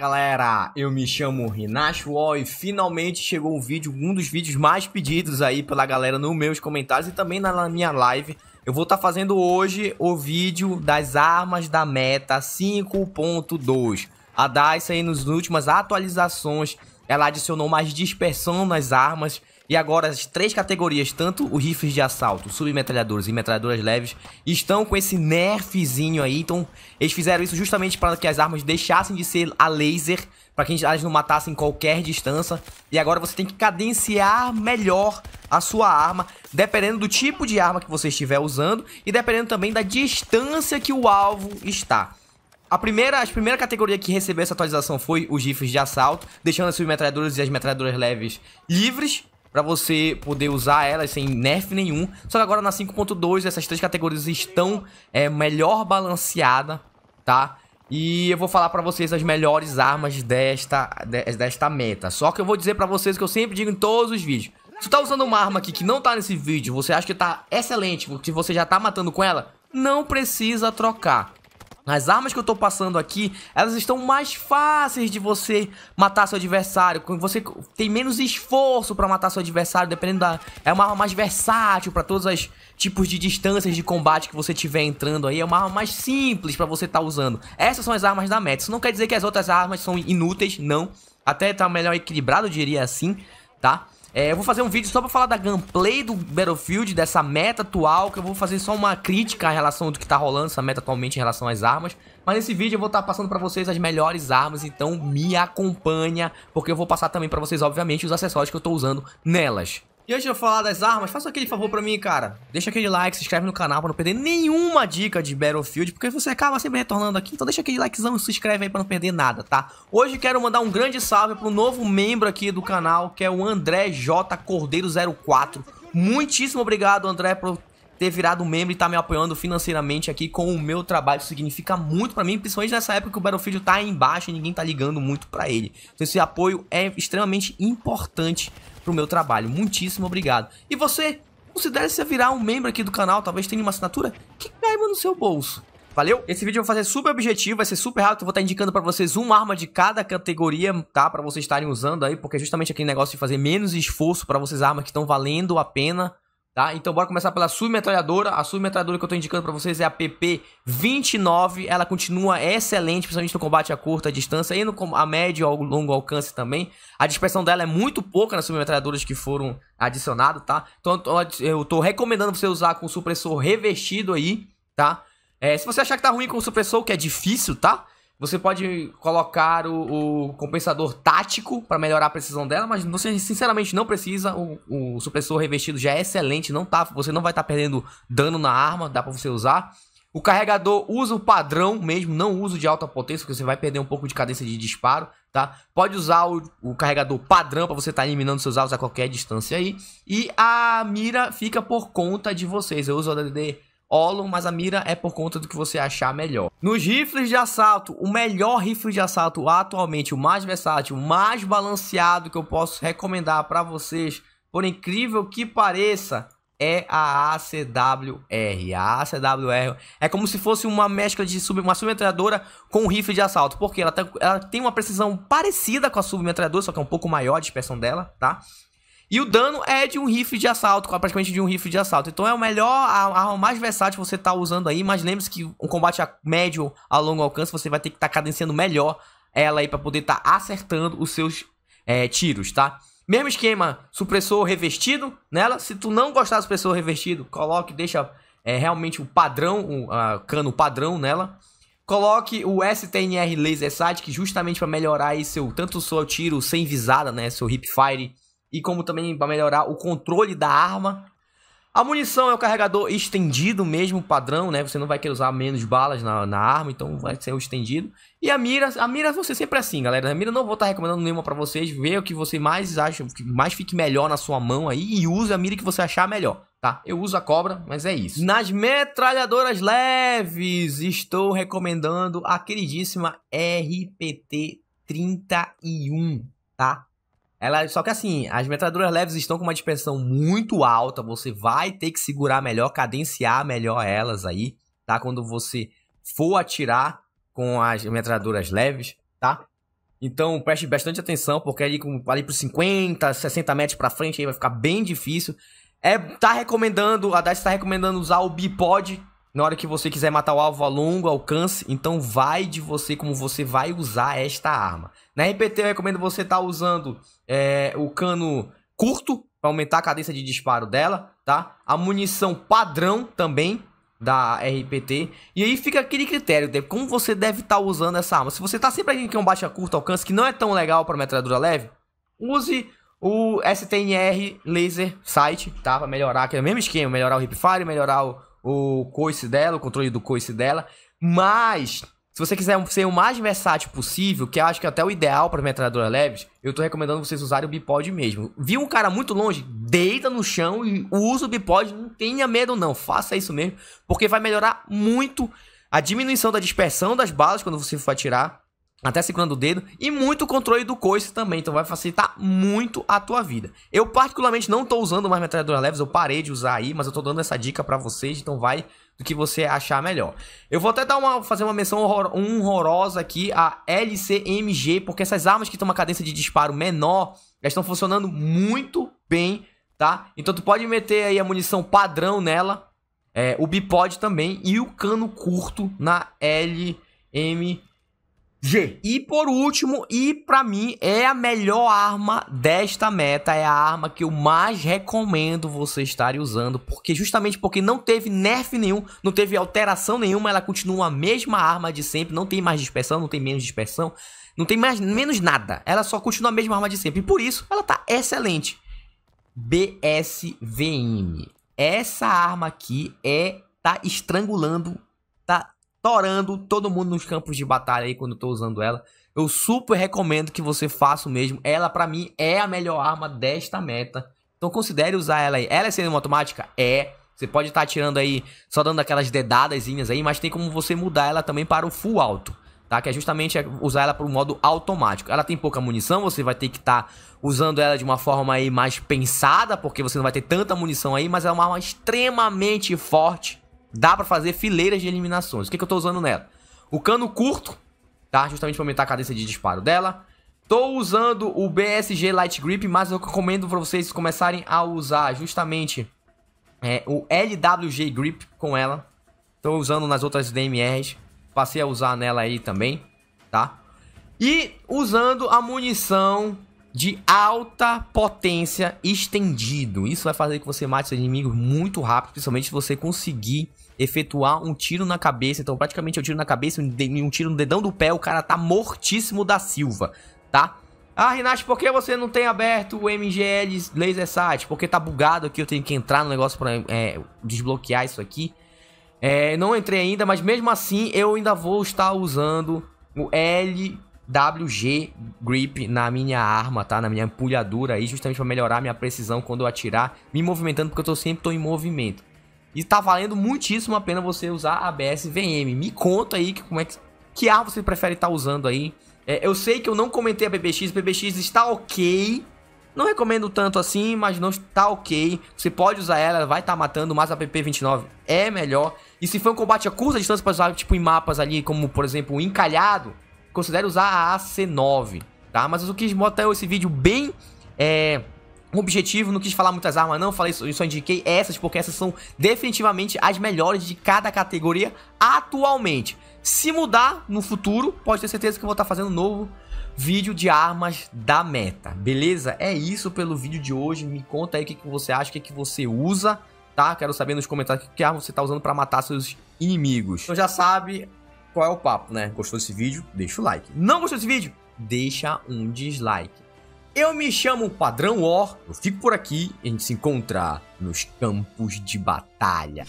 galera, eu me chamo Rinacho. Wall e finalmente chegou um vídeo, um dos vídeos mais pedidos aí pela galera nos meus comentários e também na minha live. Eu vou estar tá fazendo hoje o vídeo das armas da meta 5.2. A DICE aí nas últimas atualizações, ela adicionou mais dispersão nas armas e agora as três categorias, tanto os rifles de assalto, submetralhadores e metralhadoras leves, estão com esse nerfzinho aí. Então, eles fizeram isso justamente para que as armas deixassem de ser a laser, para que elas não matassem qualquer distância. E agora você tem que cadenciar melhor a sua arma, dependendo do tipo de arma que você estiver usando e dependendo também da distância que o alvo está. A primeira, a primeira categoria que recebeu essa atualização foi os rifles de assalto, deixando as submetralhadoras e as metralhadoras leves livres para você poder usar elas sem nerf nenhum. Só que agora na 5.2 essas três categorias estão é, melhor balanceada, tá? E eu vou falar para vocês as melhores armas desta, desta meta. Só que eu vou dizer para vocês que eu sempre digo em todos os vídeos. Se você tá usando uma arma aqui que não tá nesse vídeo, você acha que tá excelente, porque você já tá matando com ela, não precisa trocar. As armas que eu tô passando aqui, elas estão mais fáceis de você matar seu adversário. Você tem menos esforço pra matar seu adversário, dependendo da... É uma arma mais versátil pra todos os tipos de distâncias de combate que você tiver entrando aí. É uma arma mais simples pra você estar tá usando. Essas são as armas da meta. Isso não quer dizer que as outras armas são inúteis, não. Até tá melhor equilibrado, eu diria assim, tá? É, eu vou fazer um vídeo só pra falar da gameplay do Battlefield, dessa meta atual, que eu vou fazer só uma crítica em relação do que tá rolando, essa meta atualmente em relação às armas. Mas nesse vídeo eu vou estar tá passando pra vocês as melhores armas, então me acompanha, porque eu vou passar também pra vocês, obviamente, os acessórios que eu tô usando nelas. E antes de eu falar das armas, faça aquele favor pra mim, cara. Deixa aquele like, se inscreve no canal pra não perder nenhuma dica de Battlefield, porque você acaba sempre retornando aqui, então deixa aquele likezão e se inscreve aí pra não perder nada, tá? Hoje quero mandar um grande salve pro novo membro aqui do canal, que é o André J Cordeiro 04. Muitíssimo obrigado, André, por ter virado membro e estar tá me apoiando financeiramente aqui com o meu trabalho. significa muito para mim, principalmente nessa época que o Battlefield tá aí embaixo e ninguém tá ligando muito para ele. Então esse apoio é extremamente importante pro meu trabalho. Muitíssimo obrigado. E você, considere se virar um membro aqui do canal, talvez tenha uma assinatura que caiba no seu bolso. Valeu? Esse vídeo eu vou fazer super objetivo, vai ser super rápido, eu vou estar tá indicando pra vocês uma arma de cada categoria, tá? Pra vocês estarem usando aí, porque é justamente aquele negócio de fazer menos esforço pra vocês armas que estão valendo a pena Tá? Então bora começar pela submetralhadora. A submetralhadora que eu estou indicando para vocês é a PP29. Ela continua excelente, principalmente no combate a curta distância e no a médio e longo alcance também. A dispersão dela é muito pouca nas submetralhadoras que foram adicionadas, tá? Então eu estou recomendando você usar com o supressor revestido aí, tá? É, se você achar que tá ruim com o supressor, que é difícil, tá? Você pode colocar o, o compensador tático para melhorar a precisão dela, mas você sinceramente não precisa. O, o supressor revestido já é excelente, não tá, você não vai estar tá perdendo dano na arma, dá para você usar. O carregador usa o padrão mesmo, não uso de alta potência, porque você vai perder um pouco de cadência de disparo, tá? Pode usar o, o carregador padrão para você estar tá eliminando seus alvos a qualquer distância aí. E a mira fica por conta de vocês. Eu uso a DD Olon, mas a mira é por conta do que você achar melhor. Nos rifles de assalto, o melhor rifle de assalto atualmente, o mais versátil, o mais balanceado que eu posso recomendar para vocês, por incrível que pareça, é a ACWR. A ACWR é como se fosse uma mescla de sub, uma submetralhadora com um rifle de assalto, porque ela, tá, ela tem uma precisão parecida com a submetralhadora, só que é um pouco maior a dispersão dela, tá? E o dano é de um rifle de assalto, praticamente de um rifle de assalto. Então é o melhor, a arma mais versátil você tá usando aí, mas lembre-se que um combate a médio a longo alcance você vai ter que estar tá cadenciando melhor ela aí para poder estar tá acertando os seus é, tiros, tá? Mesmo esquema, supressor revestido nela. Se tu não gostar do supressor revestido, coloque, deixa é, realmente o padrão, o cano padrão nela. Coloque o STNR Laser Sight, que justamente para melhorar aí seu tanto o seu tiro sem visada, né, seu hip fire e como também para melhorar o controle da arma. A munição é o carregador estendido mesmo, padrão, né? Você não vai querer usar menos balas na, na arma, então vai ser o estendido. E a mira, a mira você sempre é assim, galera. Né? A mira não vou estar tá recomendando nenhuma para vocês. Veja o que você mais acha, que mais fique melhor na sua mão aí e use a mira que você achar melhor, tá? Eu uso a cobra, mas é isso. Nas metralhadoras leves, estou recomendando a queridíssima RPT 31, tá? Ela, só que assim, as metralhadoras leves estão com uma dispersão muito alta, você vai ter que segurar melhor, cadenciar melhor elas aí, tá? Quando você for atirar com as metralhadoras leves, tá? Então preste bastante atenção, porque ali, com, ali para 50, 60 metros para frente aí vai ficar bem difícil. É, tá recomendando, a DICE tá recomendando usar o bipod, na hora que você quiser matar o alvo a longo alcance, então vai de você como você vai usar esta arma. Na RPT eu recomendo você estar tá usando é, o cano curto para aumentar a cadência de disparo dela, tá? A munição padrão também da RPT. E aí fica aquele critério de como você deve estar tá usando essa arma. Se você está sempre aqui com é um baixa curto alcance, que não é tão legal para metralhadora leve, use o STNR Laser Sight, tá? Para melhorar, que é o mesmo esquema, melhorar o hipfire, melhorar o o coice dela, o controle do coice dela. Mas, se você quiser ser o mais versátil possível, que eu acho que é até o ideal para metralhadora leves, eu tô recomendando vocês usarem o bipod mesmo. Viu um cara muito longe? Deita no chão e usa o bipod. Não tenha medo, não. Faça isso mesmo, porque vai melhorar muito a diminuição da dispersão das balas quando você for atirar até segurando o dedo, e muito controle do coice também, então vai facilitar muito a tua vida. Eu particularmente não estou usando mais metralhadora leves, eu parei de usar aí, mas eu estou dando essa dica para vocês, então vai do que você achar melhor. Eu vou até dar uma, fazer uma menção horror, horrorosa aqui, a LCMG, porque essas armas que têm uma cadência de disparo menor, elas estão funcionando muito bem, tá? Então tu pode meter aí a munição padrão nela, é, o bipod também, e o cano curto na LMG. G. E por último, e para mim é a melhor arma desta meta, é a arma que eu mais recomendo você estar usando, porque justamente porque não teve nerf nenhum, não teve alteração nenhuma, ela continua a mesma arma de sempre, não tem mais dispersão, não tem menos dispersão, não tem mais menos nada. Ela só continua a mesma arma de sempre e por isso ela tá excelente. BSVM. Essa arma aqui é tá estrangulando torando todo mundo nos campos de batalha aí quando eu tô usando ela. Eu super recomendo que você faça o mesmo. Ela, para mim, é a melhor arma desta meta. Então considere usar ela aí. Ela é semi-automática? É. Você pode estar tá aí, só dando aquelas dedadazinhas aí, mas tem como você mudar ela também para o full alto Tá? Que é justamente usar ela para o modo automático. Ela tem pouca munição, você vai ter que estar tá usando ela de uma forma aí mais pensada, porque você não vai ter tanta munição aí, mas é uma arma extremamente forte dá para fazer fileiras de eliminações. O que, que eu tô usando nela? O cano curto, tá? Justamente para aumentar a cadência de disparo dela. Tô usando o BSG Light Grip, mas eu recomendo para vocês começarem a usar justamente é, o LWG Grip com ela. Tô usando nas outras DMRs, passei a usar nela aí também, tá? E usando a munição de alta potência estendido. Isso vai fazer que você mate seus inimigos muito rápido, principalmente se você conseguir efetuar um tiro na cabeça. Então, praticamente é um tiro na cabeça, um, um tiro no dedão do pé. O cara tá mortíssimo da Silva, tá? Ah, Rinat, por que você não tem aberto o MGL Laser Sight? Porque tá bugado aqui, eu tenho que entrar no negócio pra é, desbloquear isso aqui. É, não entrei ainda, mas mesmo assim eu ainda vou estar usando o LWG Grip na minha arma, tá? Na minha empulhadura aí, justamente pra melhorar minha precisão quando eu atirar, me movimentando, porque eu tô, sempre tô em movimento. E tá valendo muitíssimo a pena você usar a BSVM. Me conta aí que, como é que, que ar você prefere estar tá usando aí. É, eu sei que eu não comentei a BBX, BBX está ok. Não recomendo tanto assim, mas não está ok. Você pode usar ela, vai estar tá matando, mas a PP29 é melhor. E se for um combate a curta distância para usar tipo em mapas ali, como por exemplo o encalhado, considere usar a AC9, tá? Mas o que botar esse vídeo bem é, um objetivo, não quis falar muitas armas não, falei só indiquei essas, porque essas são definitivamente as melhores de cada categoria atualmente. Se mudar no futuro, pode ter certeza que eu vou estar fazendo um novo vídeo de armas da meta, beleza? É isso pelo vídeo de hoje, me conta aí o que, que você acha, o que, que você usa, tá? Quero saber nos comentários que, que arma você está usando para matar seus inimigos. Então já sabe qual é o papo, né? Gostou desse vídeo? Deixa o like. Não gostou desse vídeo? Deixa um dislike. Eu me chamo Padrão Or, eu fico por aqui, a gente se encontra nos campos de batalha.